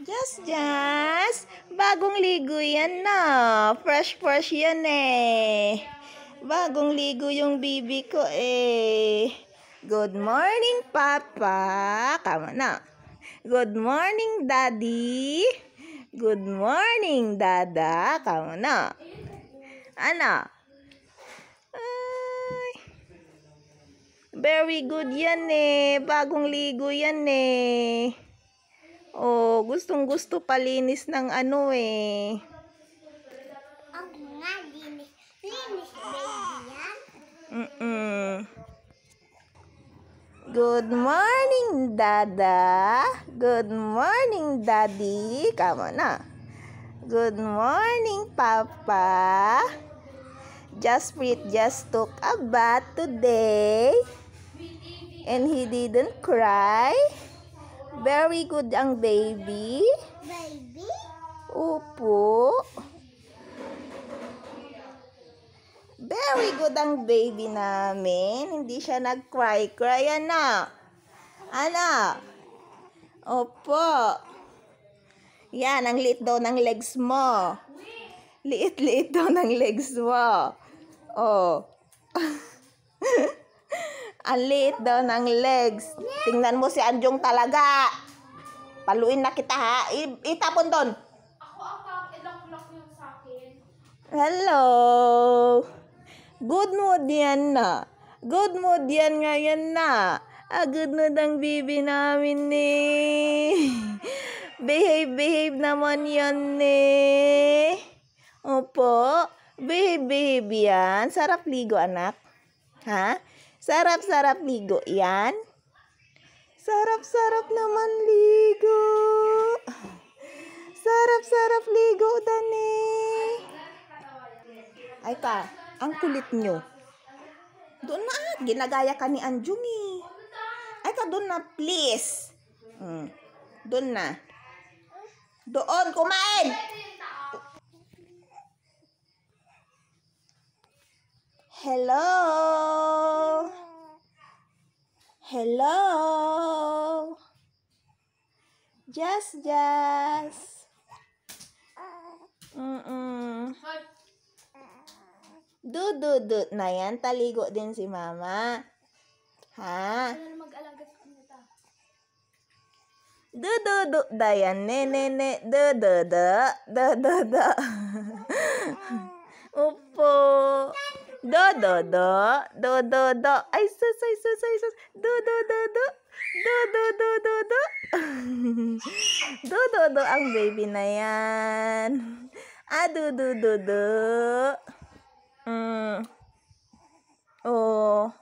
Yes, yes. Bagong ligo yan na. Fresh, fresh yan eh. Bagong ligo yung bibi ko eh. Good morning, Papa. Kama na. Good morning, Daddy. Good morning, Dada. Kama na. Ano? Ay. Very good yan eh. Bagong ligo yan eh. Oh, gustong gusto palinis ng ano eh. Ako nga, linis. Linis, baby yan. Mm -mm. Good morning, Dada. Good morning, Daddy. Kama na. Good morning, Papa. Jasprit just took a bath today. And he didn't cry. Very good ang baby. Baby? Upo. Very good ang baby namin. Hindi siya nag-cry-cry. Anak. Anak. Opo. Yan, ang liit daw ng legs mo. Liit-liit daw ng legs mo. Oh. Ang liit daw ng legs. Tingnan mo si Anjong talaga. Paluin na kita ha. I itapon doon. Ako ang pang-ilock-lock yung sa akin. Hello. Good mood yan na. Good mood yan ngayon na. Ah, good mood ang bibi namin ni. behave, behave naman yan ni. Opo. Behave, behave yan. Sarap ligo anak. Ha? Sarap-sarap ligo yan. Sarap-sarap naman ligo. Sarap-sarap ligo, Dani. Ay pa, ang kulit nyo. Doon na, ah, ginagaya ka ni Anjungi. Eh. Ay ka, doon na, please. Hmm. Doon na. Doon, kumain! Hello! Hello! Just, just. Mm-mm. Dududut na yan. Taligo din si mama. Ha? Dududut na yan. Ne, ne, ne. Dududu. Dududu. do do do do do ay sus ay sus ay sus do do do do do do do do do do do do ang baby na yan ah do do do do mm. oh